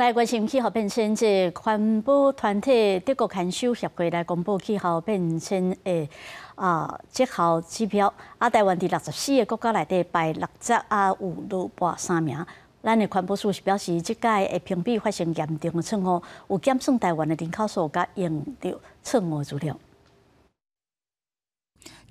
来，关心气候变迁，即环保团体德国牵手协会来公布气候变迁的啊绩效指标。啊，台湾伫六十四个国家内底排六十啊五六八三名。咱的环保署是表示，即届的评比发生严重的错误，有减算台湾的人口数，甲用着错误资料。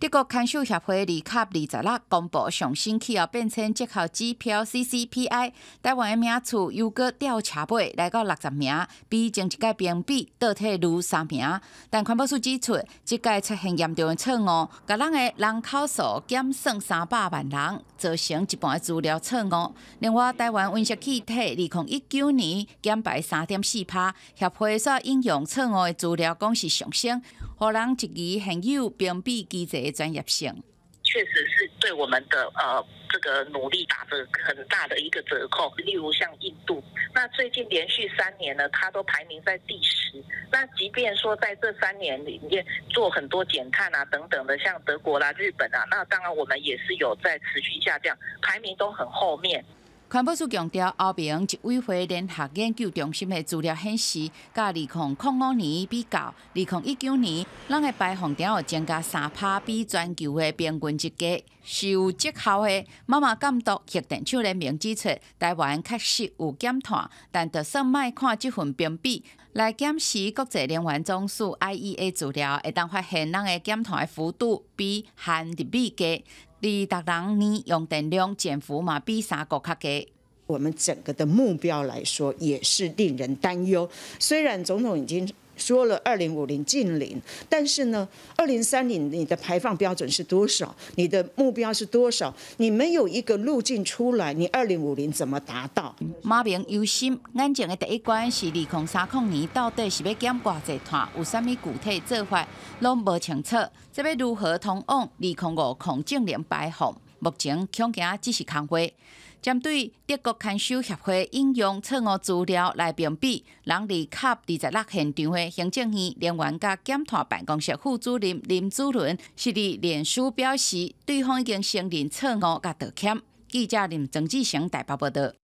德国康寿协会二月二十六公布上升气候变迁绩效指标 C C P I，台湾的名次又过调车背，来到六十名，比前一届评比倒退如三名。但环保署指出，这届出现严重的错误，将咱的人口数减算三百万人。造成一半的资料错误，另外台湾温室气体二空一九年减排三点四帕，协会所应用错误的资料讲是上升，互人质疑现有评比机制的专业性。确实。对我们的呃这个努力打着很大的一个折扣，例如像印度，那最近连续三年呢，它都排名在第十。那即便说在这三年里面做很多减碳啊等等的，像德国啦、日本啊，那当然我们也是有在持续下降，排名都很后面。环保署强调，欧盟一位会联合研究中心的资料显示，甲二零零五年比较，二零一九年，咱的排放量增加三帕比全球的平均值低，是有绩效的。妈妈监督协定，邱联名指出，台湾确实有减碳，但就算卖看这份评比来检视国际能源总数 （IEA） 资料，一旦发现咱的减碳的幅度。比限的比加二达人呢用电量减幅嘛比三个较低。我们整个的目标来说也是令人担忧，虽然总统已经。说了二零五零近零，但是呢，二零三零你的排放标准是多少？你的目标是多少？你没有一个路径出来，你二零五零怎么达到？马明忧心，眼前的第一关是二空三空泥，到底是要减管在团？有啥物具体做法拢无清楚，这边如何通往二空五控净零排放？目前恐惊只是空会，针对德国看守协会应用错误资料来屏蔽，人里卡二十六现场的行政院人员甲检讨办公室副主任林祖伦，是伫联署表示，对方已经承认错误甲道歉。记者林曾志，祥台北报道。